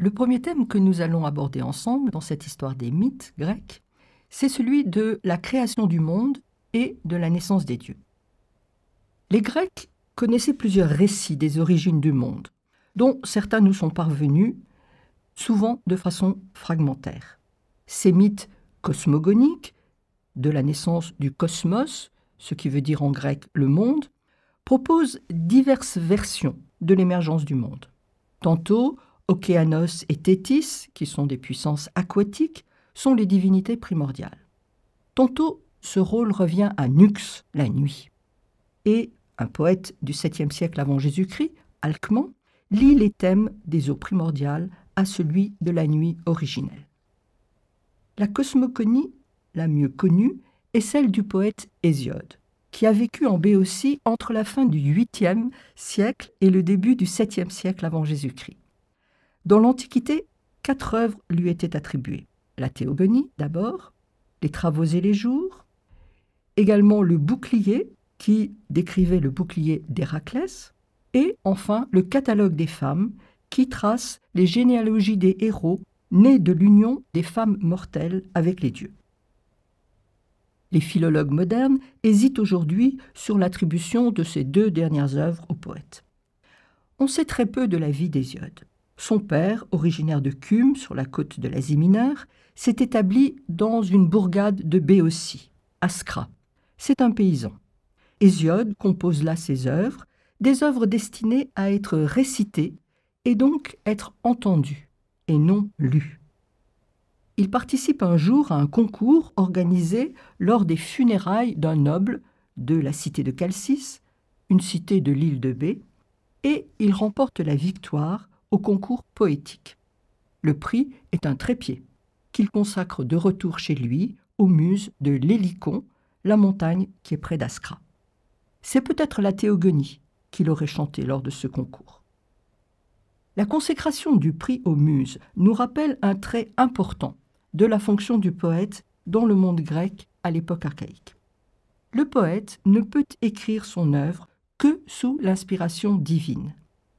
Le premier thème que nous allons aborder ensemble dans cette histoire des mythes grecs, c'est celui de la création du monde et de la naissance des dieux. Les Grecs connaissaient plusieurs récits des origines du monde, dont certains nous sont parvenus, souvent de façon fragmentaire. Ces mythes cosmogoniques, de la naissance du cosmos, ce qui veut dire en grec le monde, proposent diverses versions de l'émergence du monde. Tantôt, Okeanos et Tétis, qui sont des puissances aquatiques, sont les divinités primordiales. Tantôt, ce rôle revient à Nux, la nuit. Et un poète du 7e siècle avant Jésus-Christ, Alcman, lit les thèmes des eaux primordiales à celui de la nuit originelle. La cosmogonie, la mieux connue, est celle du poète Hésiode, qui a vécu en Béotie entre la fin du 8e siècle et le début du 7e siècle avant Jésus-Christ. Dans l'Antiquité, quatre œuvres lui étaient attribuées. La théogonie, d'abord, les travaux et les jours, également le bouclier, qui décrivait le bouclier d'Héraclès, et enfin le catalogue des femmes, qui trace les généalogies des héros nés de l'union des femmes mortelles avec les dieux. Les philologues modernes hésitent aujourd'hui sur l'attribution de ces deux dernières œuvres au poète. On sait très peu de la vie d'Hésiode. Son père, originaire de Cume, sur la côte de l'Asie mineure, s'est établi dans une bourgade de Béotie, Ascra. C'est un paysan. Hésiode compose là ses œuvres, des œuvres destinées à être récitées et donc être entendues et non lues. Il participe un jour à un concours organisé lors des funérailles d'un noble de la cité de Calcis, une cité de l'île de Bé, et il remporte la victoire au concours poétique. Le prix est un trépied qu'il consacre de retour chez lui aux muses de l'Hélicon, la montagne qui est près d'Ascra. C'est peut-être la Théogonie qu'il aurait chantée lors de ce concours. La consécration du prix aux muses nous rappelle un trait important de la fonction du poète dans le monde grec à l'époque archaïque. Le poète ne peut écrire son œuvre que sous l'inspiration divine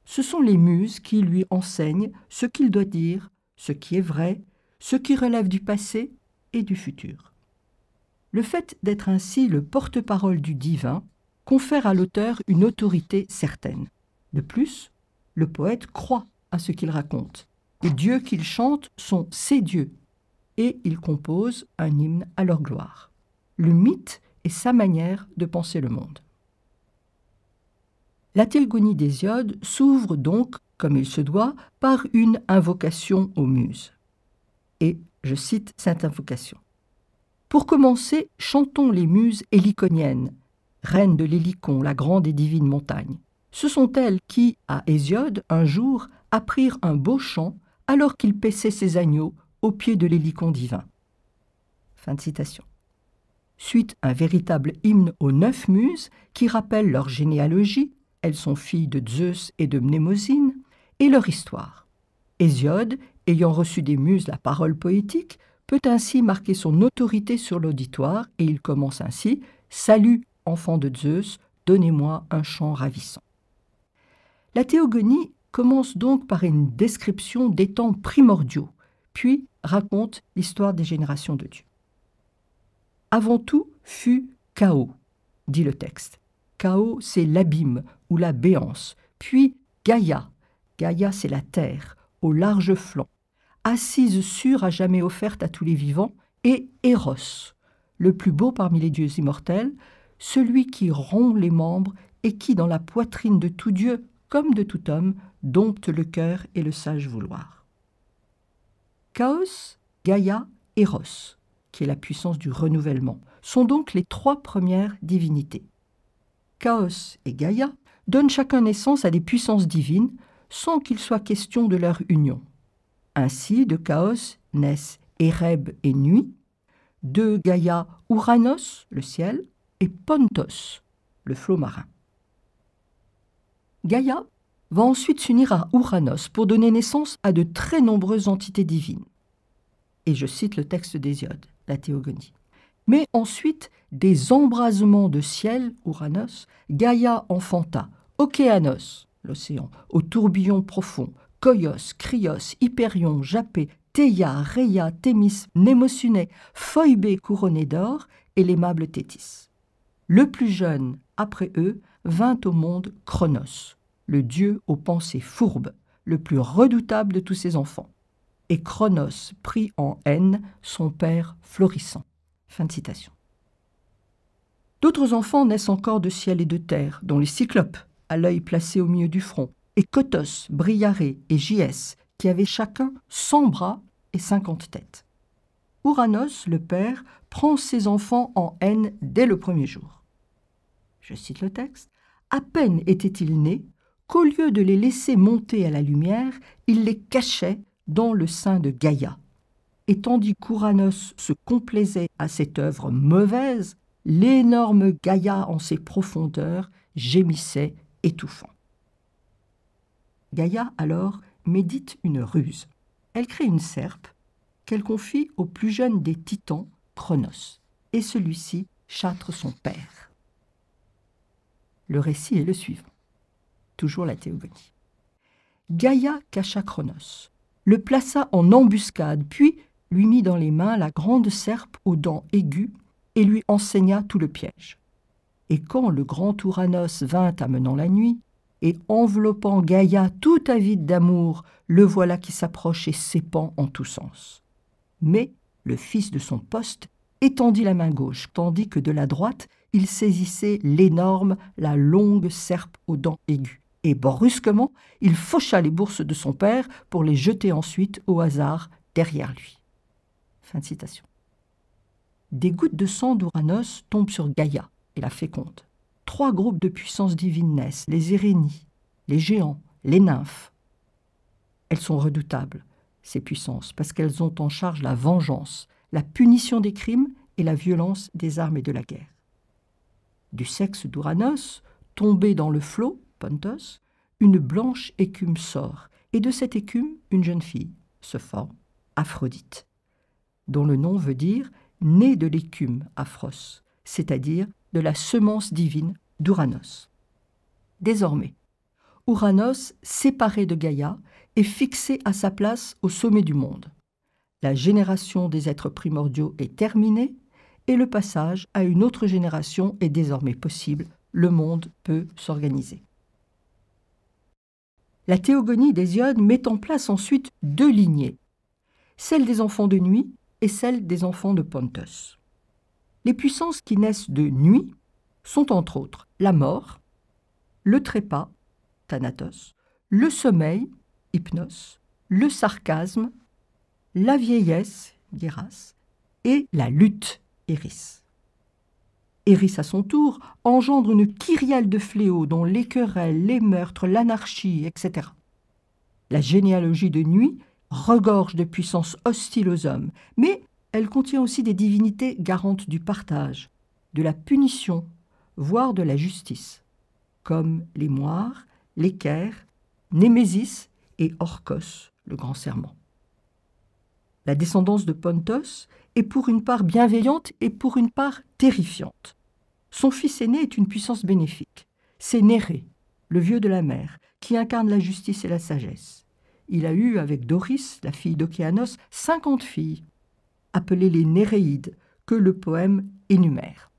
ce sont les muses qui lui enseignent ce qu'il doit dire, ce qui est vrai, ce qui relève du passé et du futur. Le fait d'être ainsi le porte-parole du divin confère à l'auteur une autorité certaine. De plus, le poète croit à ce qu'il raconte. Les dieux qu'il chante sont ses dieux, et il compose un hymne à leur gloire. Le mythe est sa manière de penser le monde. La théogonie d'Hésiode s'ouvre donc, comme il se doit, par une invocation aux muses. Et je cite cette invocation. Pour commencer, chantons les muses héliconiennes, reines de l'Hélicon, la grande et divine montagne. Ce sont elles qui, à Hésiode, un jour, apprirent un beau chant alors qu'il paissait ses agneaux au pied de l'Hélicon divin. Fin de citation. Suite un véritable hymne aux neuf muses qui rappelle leur généalogie, elles sont filles de Zeus et de Mnemosyne, et leur histoire. Hésiode, ayant reçu des muses la parole poétique, peut ainsi marquer son autorité sur l'auditoire, et il commence ainsi Salut, enfant de Zeus, donnez-moi un chant ravissant. La théogonie commence donc par une description des temps primordiaux, puis raconte l'histoire des générations de Dieu. Avant tout fut chaos, dit le texte. Chaos, c'est l'abîme ou la Béance, puis Gaïa. Gaïa, c'est la terre, au large flanc, assise sûre à jamais offerte à tous les vivants, et Eros, le plus beau parmi les dieux immortels, celui qui rompt les membres et qui, dans la poitrine de tout Dieu comme de tout homme, dompte le cœur et le sage vouloir. Chaos, Gaïa, Eros, qui est la puissance du renouvellement, sont donc les trois premières divinités. Chaos et Gaïa Donne chacun naissance à des puissances divines sans qu'il soit question de leur union. Ainsi, de Chaos naissent Ereb et Nuit, de Gaïa Uranos, le ciel, et Pontos, le flot marin. Gaïa va ensuite s'unir à Uranos pour donner naissance à de très nombreuses entités divines. Et je cite le texte d'Hésiode, la Théogonie. Mais ensuite, des embrasements de ciel, Uranos, Gaïa enfanta Océanos, l'océan, aux tourbillons profonds, Koios, Krios, Hyperion, Japé, Théia, Rhea, Thémis, Némosuné, Phoibé couronné d'or et l'aimable Tétis. Le plus jeune, après eux, vint au monde Cronos, le dieu aux pensées fourbes, le plus redoutable de tous ses enfants. Et Cronos prit en haine son père florissant. Fin de citation. D'autres enfants naissent encore de ciel et de terre, dont les cyclopes, à l'œil placé au milieu du front, et Kotos, Briaré et J.S., qui avaient chacun 100 bras et 50 têtes. Ouranos, le père, prend ses enfants en haine dès le premier jour. Je cite le texte. À peine étaient-ils nés qu'au lieu de les laisser monter à la lumière, il les cachait dans le sein de Gaïa. Et tandis qu'Ouranos se complaisait à cette œuvre mauvaise, l'énorme Gaïa en ses profondeurs gémissait étouffant. Gaïa alors médite une ruse. Elle crée une serpe qu'elle confie au plus jeune des titans, Cronos, et celui-ci châtre son père. Le récit est le suivant. Toujours la théogonie. Gaïa cacha Cronos, le plaça en embuscade, puis lui mit dans les mains la grande serpe aux dents aiguës et lui enseigna tout le piège. Et quand le grand Ouranos vint amenant la nuit, et enveloppant Gaïa tout avide d'amour, le voilà qui s'approche et s'épand en tous sens. Mais le fils de son poste étendit la main gauche, tandis que de la droite il saisissait l'énorme, la longue serpe aux dents aiguës. Et brusquement, il faucha les bourses de son père pour les jeter ensuite au hasard derrière lui. Fin de citation. Des gouttes de sang d'Ouranos tombent sur Gaïa, la féconde. Trois groupes de puissances divines naissent, les Irénies, les géants, les nymphes. Elles sont redoutables, ces puissances, parce qu'elles ont en charge la vengeance, la punition des crimes et la violence des armes et de la guerre. Du sexe d'Ouranos, tombé dans le flot, Pontos, une blanche écume sort, et de cette écume, une jeune fille se forme, Aphrodite, dont le nom veut dire née de l'écume, Aphros, c'est-à-dire de la semence divine d'Uranos. Désormais, Uranos, séparé de Gaïa, est fixé à sa place au sommet du monde. La génération des êtres primordiaux est terminée et le passage à une autre génération est désormais possible. Le monde peut s'organiser. La théogonie d'Hésiode met en place ensuite deux lignées, celle des enfants de nuit et celle des enfants de Pontus. Les puissances qui naissent de nuit sont entre autres la mort, le trépas, Thanatos, le sommeil, Hypnos, le sarcasme, la vieillesse, Geras, et la lutte, Eris. Eris, à son tour, engendre une kyrielle de fléaux dont les querelles, les meurtres, l'anarchie, etc. La généalogie de Nuit regorge de puissances hostiles aux hommes, mais elle contient aussi des divinités garantes du partage, de la punition, voire de la justice, comme les moires, l'équerre, Némésis et Orcos, le grand serment. La descendance de Pontos est pour une part bienveillante et pour une part terrifiante. Son fils aîné est une puissance bénéfique. C'est Néré, le vieux de la mer, qui incarne la justice et la sagesse. Il a eu, avec Doris, la fille d'Océanos, cinquante filles, appelées les Néréides, que le poème énumère.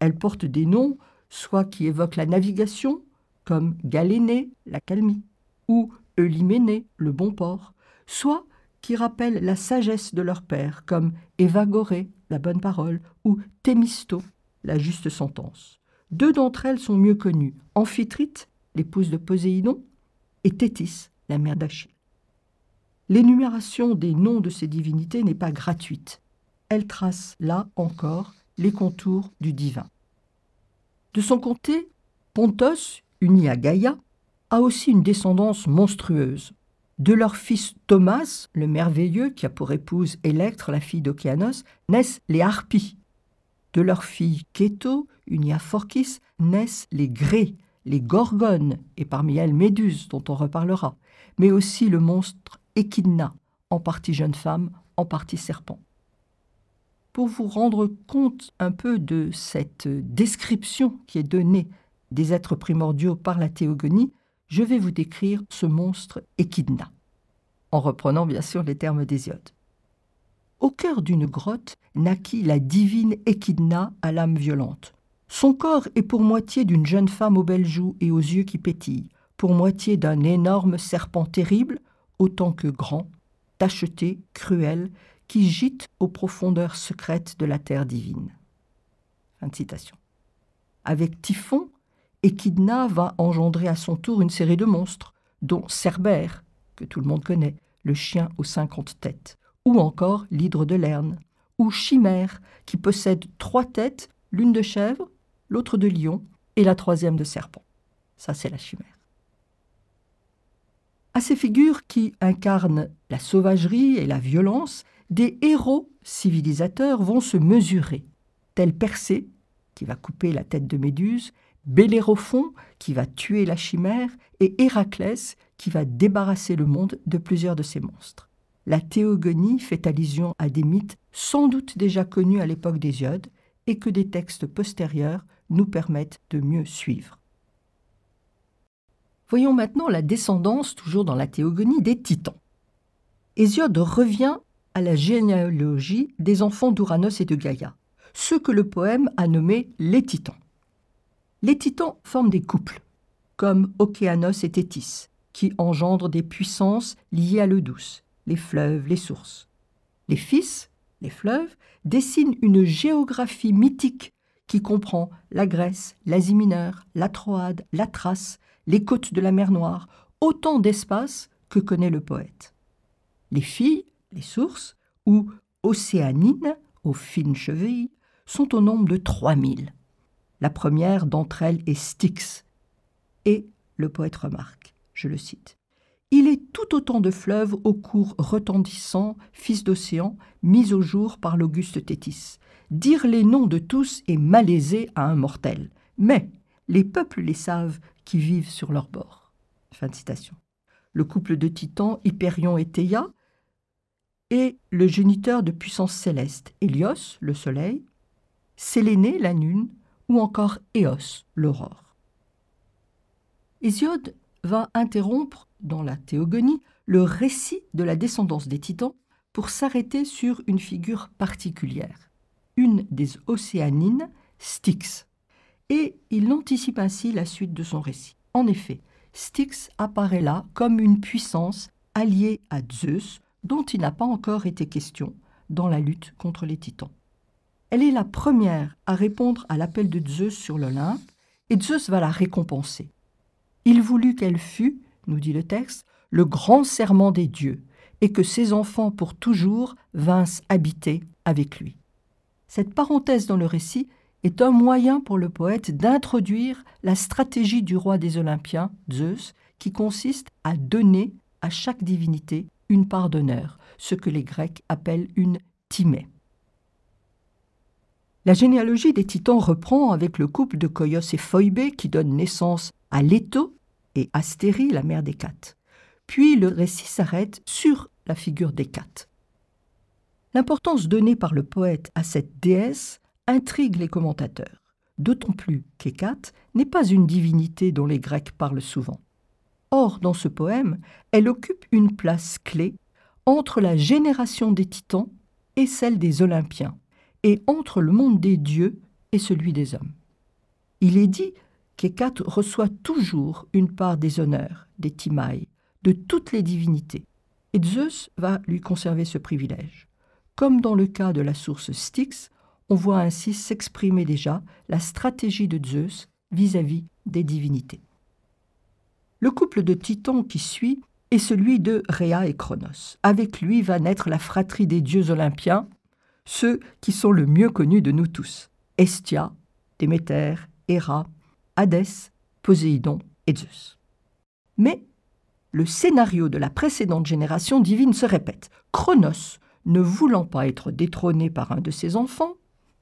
Elles portent des noms soit qui évoquent la navigation, comme Galénée, la calmie, ou Elyménée, le bon port, soit qui rappellent la sagesse de leur père, comme Évagorée, la bonne parole, ou Thémisto, la juste sentence. Deux d'entre elles sont mieux connues, Amphitrite, l'épouse de Poséidon, et Thétis, la mère d'Achille. L'énumération des noms de ces divinités n'est pas gratuite. Elle trace là encore les contours du divin. De son côté, Pontos, uni à Gaïa, a aussi une descendance monstrueuse. De leur fils Thomas, le merveilleux, qui a pour épouse Électre, la fille d'Océanos, naissent les Harpies. De leur fille Keto, unie à Phorkis, naissent les Grés, les Gorgones, et parmi elles Méduse, dont on reparlera, mais aussi le monstre Echidna, en partie jeune femme, en partie serpent. Pour vous rendre compte un peu de cette description qui est donnée des êtres primordiaux par la théogonie, je vais vous décrire ce monstre Echidna, en reprenant bien sûr les termes d'Hésiode. Au cœur d'une grotte naquit la divine Echidna, à l'âme violente. Son corps est pour moitié d'une jeune femme aux belles joues et aux yeux qui pétillent, pour moitié d'un énorme serpent terrible, autant que grand, tacheté, cruel, qui gîte aux profondeurs secrètes de la terre divine. Fin de citation. Avec Typhon, Échidna va engendrer à son tour une série de monstres, dont Cerbère, que tout le monde connaît, le chien aux cinquante têtes, ou encore l'hydre de Lerne, ou Chimère, qui possède trois têtes, l'une de chèvre, l'autre de lion et la troisième de serpent. Ça, c'est la chimère ces figures qui incarnent la sauvagerie et la violence, des héros civilisateurs vont se mesurer, tel Persée, qui va couper la tête de Méduse, Bélérophon, qui va tuer la chimère, et Héraclès, qui va débarrasser le monde de plusieurs de ses monstres. La théogonie fait allusion à des mythes sans doute déjà connus à l'époque des iodes et que des textes postérieurs nous permettent de mieux suivre. Voyons maintenant la descendance, toujours dans la théogonie, des titans. Hésiode revient à la généalogie des enfants d'Uranos et de Gaïa, ceux que le poème a nommés les titans. Les titans forment des couples, comme Océanos et Thétis, qui engendrent des puissances liées à l'eau douce, les fleuves, les sources. Les fils, les fleuves, dessinent une géographie mythique qui comprend la Grèce, l'Asie mineure, la Troade, la Thrace, les côtes de la mer Noire, autant d'espace que connaît le poète. Les filles, les sources, ou océanines, aux fines chevilles, sont au nombre de 3000. La première d'entre elles est Styx. Et le poète remarque, je le cite, Il est tout autant de fleuves au cours retentissants, fils d'océan, mis au jour par l'auguste Tétis. Dire les noms de tous est malaisé à un mortel. Mais les peuples les savent qui vivent sur leur bord. Fin de citation. Le couple de titans Hyperion et Théa et le géniteur de puissance céleste Hélios, le soleil, Sélénée, la lune, ou encore Éos, l'aurore. Hésiode va interrompre dans la Théogonie le récit de la descendance des titans pour s'arrêter sur une figure particulière, une des océanines, Styx et il anticipe ainsi la suite de son récit. En effet, Styx apparaît là comme une puissance alliée à Zeus dont il n'a pas encore été question dans la lutte contre les titans. Elle est la première à répondre à l'appel de Zeus sur l'Olympe et Zeus va la récompenser. Il voulut qu'elle fût, nous dit le texte, le grand serment des dieux et que ses enfants pour toujours vinssent habiter avec lui. Cette parenthèse dans le récit est un moyen pour le poète d'introduire la stratégie du roi des Olympiens, Zeus, qui consiste à donner à chaque divinité une part d'honneur, ce que les Grecs appellent une timée. La généalogie des titans reprend avec le couple de Coyos et Phoibé qui donne naissance à Leto et Astérie, la mère d'Hécate. Puis le récit s'arrête sur la figure d'Hécate. L'importance donnée par le poète à cette déesse intrigue les commentateurs, d'autant plus qu'Hécate n'est pas une divinité dont les Grecs parlent souvent. Or, dans ce poème, elle occupe une place clé entre la génération des Titans et celle des Olympiens, et entre le monde des dieux et celui des hommes. Il est dit qu'Hécate reçoit toujours une part des honneurs, des timaïs, de toutes les divinités, et Zeus va lui conserver ce privilège. Comme dans le cas de la source Styx, on voit ainsi s'exprimer déjà la stratégie de Zeus vis-à-vis des divinités. Le couple de titans qui suit est celui de Rhea et Cronos. Avec lui va naître la fratrie des dieux olympiens, ceux qui sont le mieux connus de nous tous Estia, Déméter, Héra, Hadès, Poséidon et Zeus. Mais le scénario de la précédente génération divine se répète. Cronos, ne voulant pas être détrôné par un de ses enfants,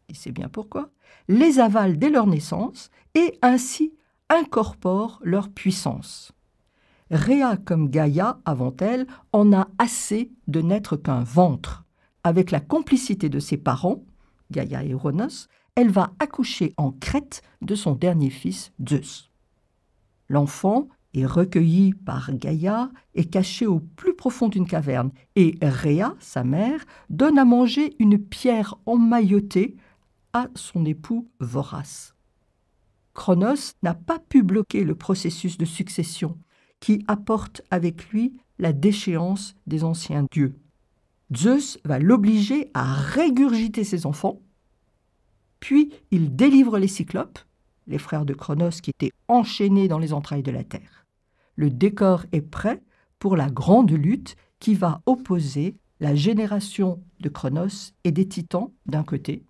et c'est bien pourquoi, les avalent dès leur naissance et ainsi incorporent leur puissance. Réa comme Gaïa, avant elle, en a assez de n'être qu'un ventre. Avec la complicité de ses parents, Gaïa et Ronos, elle va accoucher en Crète de son dernier fils, Zeus. L'enfant est recueilli par Gaïa et caché au plus profond d'une caverne, et Réa, sa mère, donne à manger une pierre emmaillotée à son époux vorace. Cronos n'a pas pu bloquer le processus de succession qui apporte avec lui la déchéance des anciens dieux. Zeus va l'obliger à régurgiter ses enfants, puis il délivre les Cyclopes, les frères de Cronos qui étaient enchaînés dans les entrailles de la Terre. Le décor est prêt pour la grande lutte qui va opposer la génération de Cronos et des Titans d'un côté,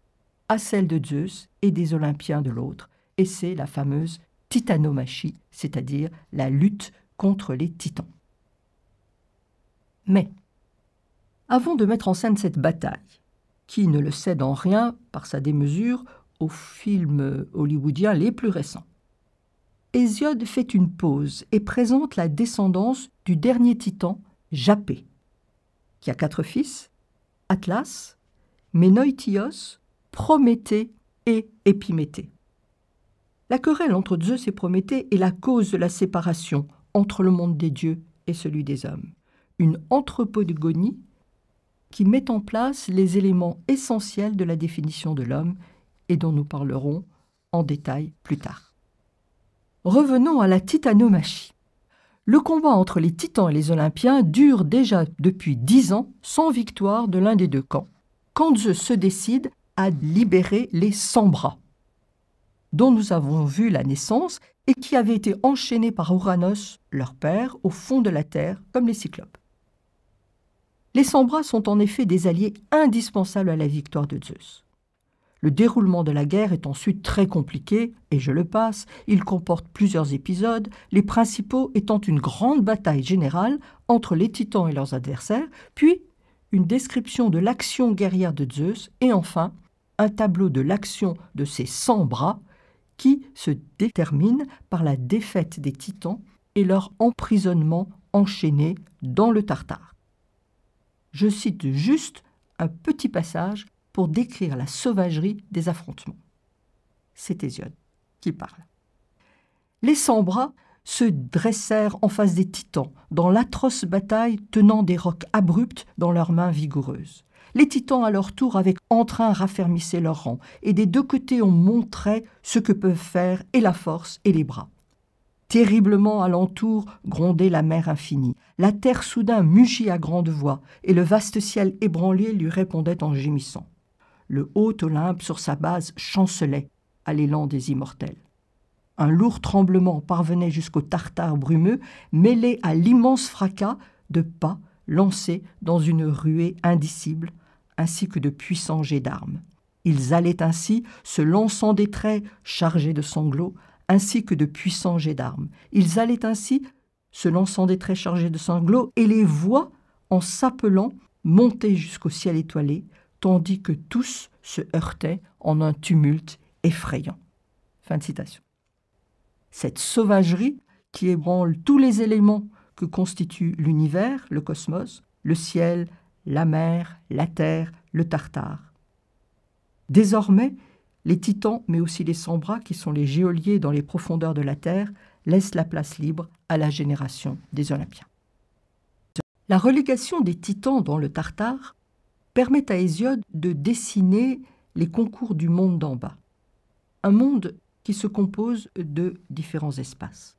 à celle de Zeus et des Olympiens de l'autre, et c'est la fameuse titanomachie, c'est-à-dire la lutte contre les titans. Mais, avant de mettre en scène cette bataille, qui ne le cède en rien par sa démesure aux films hollywoodiens les plus récents. Hésiode fait une pause et présente la descendance du dernier titan, Japé, qui a quatre fils, Atlas, Ménoïtios, Prométhée et Épiméthée. La querelle entre Zeus et Prométhée est la cause de la séparation entre le monde des dieux et celui des hommes, une anthropogonie qui met en place les éléments essentiels de la définition de l'homme et dont nous parlerons en détail plus tard. Revenons à la titanomachie. Le combat entre les titans et les olympiens dure déjà depuis dix ans sans victoire de l'un des deux camps. Quand Zeus se décide à libérer les bras, dont nous avons vu la naissance et qui avaient été enchaînés par Ouranos, leur père, au fond de la Terre, comme les Cyclopes. Les bras sont en effet des alliés indispensables à la victoire de Zeus. Le déroulement de la guerre est ensuite très compliqué, et je le passe, il comporte plusieurs épisodes, les principaux étant une grande bataille générale entre les titans et leurs adversaires, puis une description de l'action guerrière de Zeus, et enfin un tableau de l'action de ces 100 bras qui se détermine par la défaite des titans et leur emprisonnement enchaîné dans le Tartare. Je cite juste un petit passage pour décrire la sauvagerie des affrontements. C'est Hésiode qui parle. Les cent bras se dressèrent en face des titans dans l'atroce bataille tenant des rocs abrupts dans leurs mains vigoureuses. Les titans, à leur tour, avec entrain, raffermissaient leurs rangs, et des deux côtés on montrait ce que peuvent faire et la force et les bras. Terriblement alentour grondait la mer infinie. La terre soudain mugit à grande voix, et le vaste ciel ébranlé lui répondait en gémissant. Le haut Olympe sur sa base chancelait à l'élan des immortels. Un lourd tremblement parvenait jusqu'au tartare brumeux, mêlé à l'immense fracas de pas lancés dans une ruée indicible, ainsi que de puissants jets d'armes. Ils allaient ainsi, se lançant des traits chargés de sanglots, ainsi que de puissants jets d'armes. Ils allaient ainsi, se lançant des traits chargés de sanglots, et les voix, en s'appelant, montaient jusqu'au ciel étoilé, tandis que tous se heurtaient en un tumulte effrayant. Fin de citation. Cette sauvagerie qui ébranle tous les éléments que constitue l'univers, le cosmos, le ciel, la mer, la terre, le Tartare. Désormais, les titans, mais aussi les sombras, qui sont les géoliers dans les profondeurs de la terre, laissent la place libre à la génération des Olympiens. La relégation des titans dans le Tartare permet à Hésiode de dessiner les concours du monde d'en bas, un monde qui se compose de différents espaces.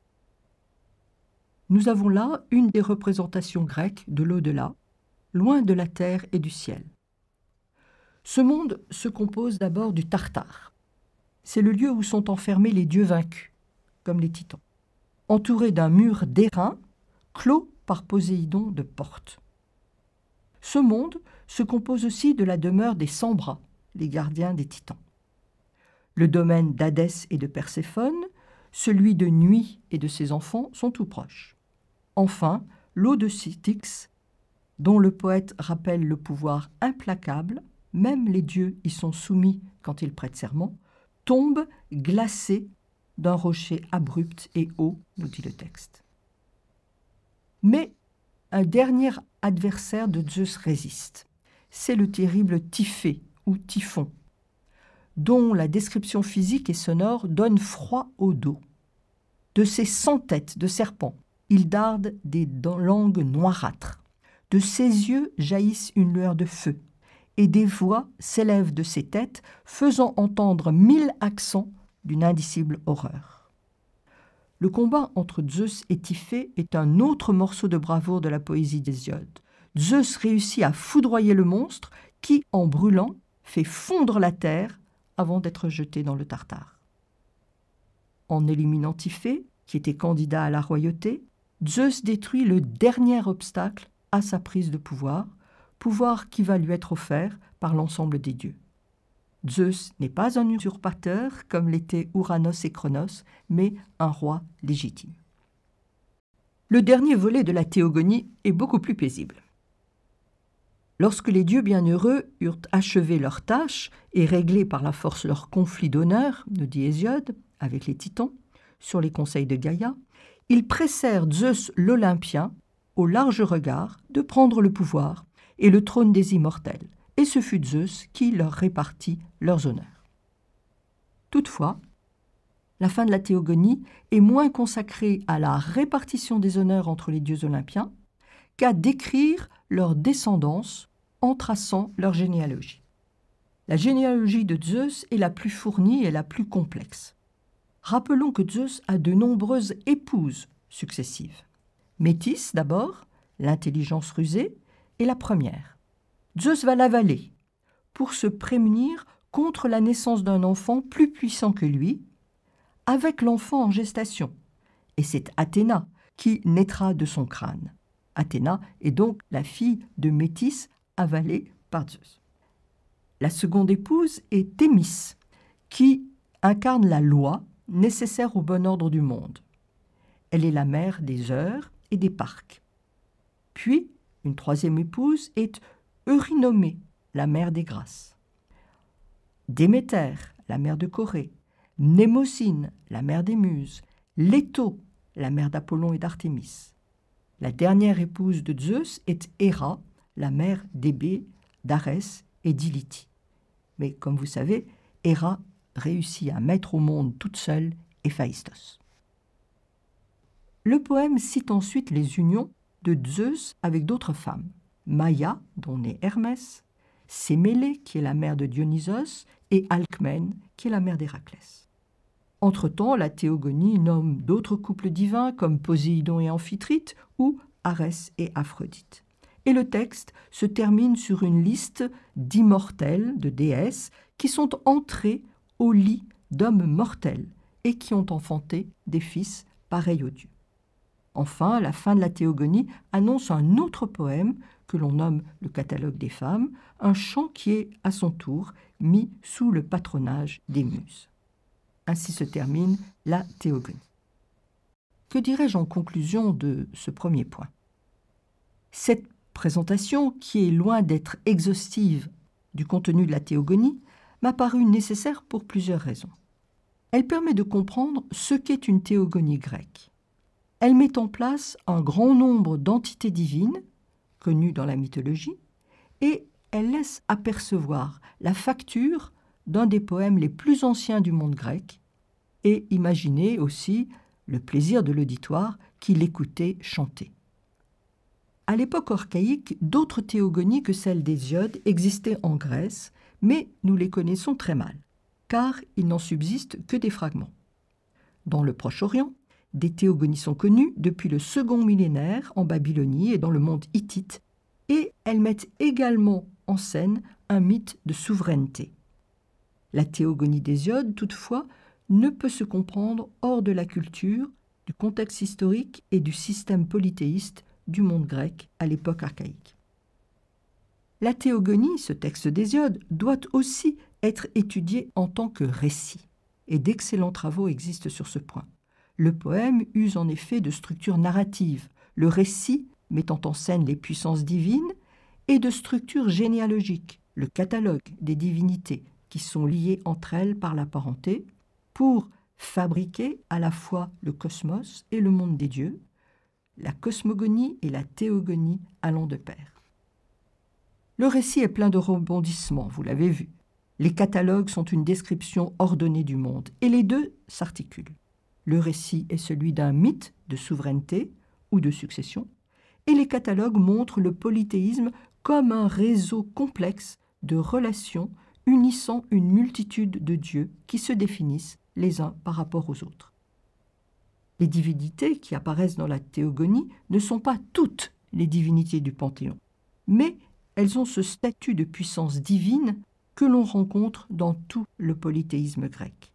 Nous avons là une des représentations grecques de l'au-delà, loin de la terre et du ciel. Ce monde se compose d'abord du Tartare. C'est le lieu où sont enfermés les dieux vaincus, comme les titans, entourés d'un mur d'airain clos par Poséidon de portes. Ce monde se compose aussi de la demeure des cent bras, les gardiens des titans. Le domaine d'Hadès et de Perséphone, celui de Nuit et de ses enfants sont tout proches. Enfin, l'eau de dont le poète rappelle le pouvoir implacable, même les dieux y sont soumis quand ils prêtent serment, tombe glacé d'un rocher abrupt et haut, nous dit le texte. Mais un dernier adversaire de Zeus résiste. C'est le terrible Typhée ou Typhon, dont la description physique et sonore donne froid au dos. De ses cent têtes de serpent, il darde des langues noirâtres. De ses yeux jaillissent une lueur de feu, et des voix s'élèvent de ses têtes, faisant entendre mille accents d'une indicible horreur. Le combat entre Zeus et Typhée est un autre morceau de bravoure de la poésie d'Hésiode. Zeus réussit à foudroyer le monstre qui, en brûlant, fait fondre la terre avant d'être jeté dans le Tartare. En éliminant Typhée, qui était candidat à la royauté, Zeus détruit le dernier obstacle à sa prise de pouvoir, pouvoir qui va lui être offert par l'ensemble des dieux. Zeus n'est pas un usurpateur comme l'étaient Uranos et Cronos, mais un roi légitime. Le dernier volet de la théogonie est beaucoup plus paisible. Lorsque les dieux bienheureux eurent achevé leur tâche et réglé par la force leur conflit d'honneur, nous dit Hésiode, avec les titans, sur les conseils de Gaïa, ils pressèrent Zeus l'Olympien au large regard, de prendre le pouvoir et le trône des immortels, et ce fut Zeus qui leur répartit leurs honneurs. Toutefois, la fin de la théogonie est moins consacrée à la répartition des honneurs entre les dieux olympiens qu'à décrire leur descendance en traçant leur généalogie. La généalogie de Zeus est la plus fournie et la plus complexe. Rappelons que Zeus a de nombreuses épouses successives. Métis d'abord, l'intelligence rusée, est la première. Zeus va l'avaler pour se prémunir contre la naissance d'un enfant plus puissant que lui, avec l'enfant en gestation. Et c'est Athéna qui naîtra de son crâne. Athéna est donc la fille de Métis avalée par Zeus. La seconde épouse est Thémis, qui incarne la loi nécessaire au bon ordre du monde. Elle est la mère des heures et des parcs. Puis, une troisième épouse est Eurynomée, la mère des Grâces. Déméter, la mère de Corée, Némosine, la mère des Muses, Leto, la mère d'Apollon et d'Artémis. La dernière épouse de Zeus est Héra, la mère d'Hébé, d'Arès et d'Ilithie. Mais comme vous savez, Héra réussit à mettre au monde toute seule Héphaïstos. Le poème cite ensuite les unions de Zeus avec d'autres femmes. Maya, dont naît Hermès, Sémélé, qui est la mère de Dionysos, et Alcmène, qui est la mère d'Héraclès. Entre-temps, la théogonie nomme d'autres couples divins comme Poséidon et Amphitrite ou Arès et Aphrodite. Et le texte se termine sur une liste d'immortels, de déesses, qui sont entrés au lit d'hommes mortels et qui ont enfanté des fils pareils aux dieux. Enfin, la fin de la théogonie annonce un autre poème que l'on nomme le Catalogue des femmes, un chant qui est, à son tour, mis sous le patronage des muses. Ainsi se termine la théogonie. Que dirais-je en conclusion de ce premier point Cette présentation, qui est loin d'être exhaustive du contenu de la théogonie, m'a paru nécessaire pour plusieurs raisons. Elle permet de comprendre ce qu'est une théogonie grecque elle met en place un grand nombre d'entités divines, connues dans la mythologie, et elle laisse apercevoir la facture d'un des poèmes les plus anciens du monde grec, et imaginez aussi le plaisir de l'auditoire qui l'écoutait chanter. À l'époque archaïque, d'autres théogonies que des d'Hésiode existaient en Grèce, mais nous les connaissons très mal, car il n'en subsiste que des fragments. Dans le Proche-Orient, des théogonies sont connues depuis le second millénaire en Babylonie et dans le monde hittite, et elles mettent également en scène un mythe de souveraineté. La théogonie d'Hésiode, toutefois, ne peut se comprendre hors de la culture, du contexte historique et du système polythéiste du monde grec à l'époque archaïque. La théogonie, ce texte d'Hésiode, doit aussi être étudié en tant que récit, et d'excellents travaux existent sur ce point. Le poème use en effet de structures narratives, le récit mettant en scène les puissances divines, et de structures généalogiques, le catalogue des divinités, qui sont liées entre elles par la parenté, pour fabriquer à la fois le cosmos et le monde des dieux, la cosmogonie et la théogonie allant de pair. Le récit est plein de rebondissements, vous l'avez vu. Les catalogues sont une description ordonnée du monde, et les deux s'articulent. Le récit est celui d'un mythe de souveraineté ou de succession, et les catalogues montrent le polythéisme comme un réseau complexe de relations unissant une multitude de dieux qui se définissent les uns par rapport aux autres. Les divinités qui apparaissent dans la théogonie ne sont pas toutes les divinités du Panthéon, mais elles ont ce statut de puissance divine que l'on rencontre dans tout le polythéisme grec.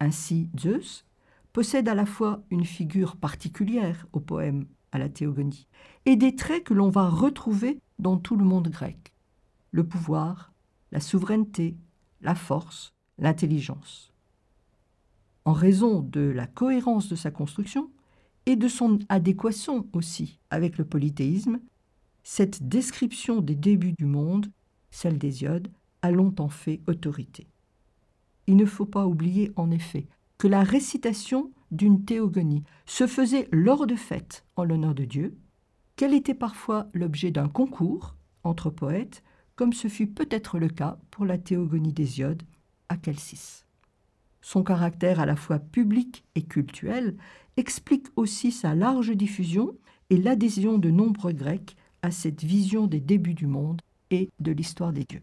Ainsi, Zeus, possède à la fois une figure particulière au poème, à la théogonie, et des traits que l'on va retrouver dans tout le monde grec. Le pouvoir, la souveraineté, la force, l'intelligence. En raison de la cohérence de sa construction et de son adéquation aussi avec le polythéisme, cette description des débuts du monde, celle d'Hésiode, a longtemps fait autorité. Il ne faut pas oublier en effet que la récitation d'une théogonie se faisait lors de fêtes en l'honneur de Dieu, qu'elle était parfois l'objet d'un concours entre poètes, comme ce fut peut-être le cas pour la théogonie d'Hésiode à Calcis. Son caractère à la fois public et cultuel explique aussi sa large diffusion et l'adhésion de nombreux Grecs à cette vision des débuts du monde et de l'histoire des dieux.